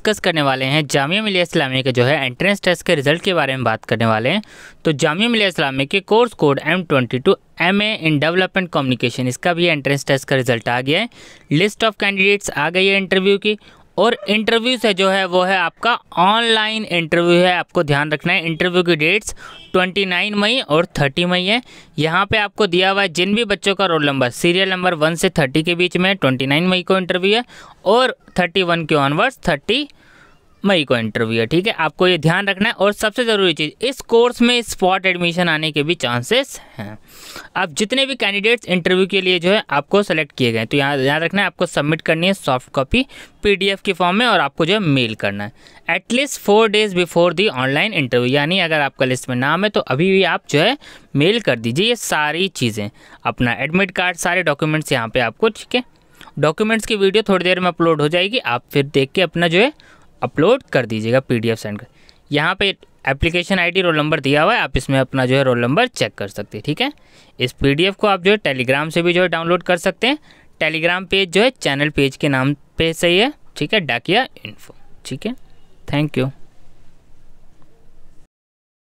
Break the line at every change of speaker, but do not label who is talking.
discuss करने वाले हैं जामिया मिलिया इस्लामिया के जो है एंट्रेंस टेस्ट के रिजल्ट के बारे में बात करने वाले हैं तो जामिया मिलिया इस्लामिया के course code M twenty two M A in development communication इसका भी एंट्रेंस टेस्ट का रिजल्ट आ गया है लिस्ट ऑफ कैंडिडेट्स आ गई है इंटरव्यू की और इंटरव्यू से जो है वो है आपका ऑनलाइन इंटरव्यू है आपको ध्यान रखना है इंटरव्यू की डेट्स 29 मई और 30 मई है यहाँ पे आपको दिया हुआ है जिन भी बच्चों का roll number serial number one से थर्टी के बीच में 29 मई को इंटरव्यू है और 31 के ऑनवर्ड्स थर्टी मई को इंटरव्यू है ठीक है आपको ये ध्यान रखना है और सबसे ज़रूरी चीज़ इस कोर्स में स्पॉट एडमिशन आने के भी चांसेस हैं अब जितने भी कैंडिडेट्स इंटरव्यू के लिए जो है आपको सेलेक्ट किए गए तो यहाँ ध्यान रखना है आपको सबमिट करनी है सॉफ्ट कॉपी पीडीएफ के फॉर्म में और आपको जो है मेल करना है at least four days before the online interview यानी अगर आपका लिस्ट में नाम है तो अभी भी आप जो है मेल कर दीजिए ये सारी चीज़ें अपना एडमिट कार्ड सारे डॉक्यूमेंट्स यहाँ पर आपको ठीक है डॉक्यूमेंट्स की वीडियो थोड़ी देर में अपलोड हो जाएगी आप फिर देख के अपना जो है अपलोड कर दीजिएगा पी डी एफ सेंड कर यहाँ पर एप्लीकेशन डी रोल नंबर दिया हुआ है आप इसमें अपना जो है रोल नंबर चेक कर सकते हैं ठीक है इस एफ को आप जो है टेलीग्राम से भी जो है डाउनलोड कर सकते हैं टेलीग्राम पेज जो है चैनल पेज के नाम पे सही है ठीक है डाकिया इन्फो ठीक है थैंक यू